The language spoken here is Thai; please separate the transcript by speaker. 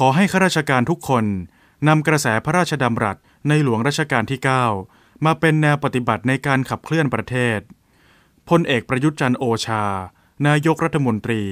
Speaker 1: ขอให้ข้าราชการทุกคนนำกระแสพระราชดำรัสในหลวงรัชกาลที่ 9 มาเป็นแนวปฏิบัติในการขับเคลื่อนประเทศ พลเอกประยุทธ์จันโอชา นายกรัฐมนตรี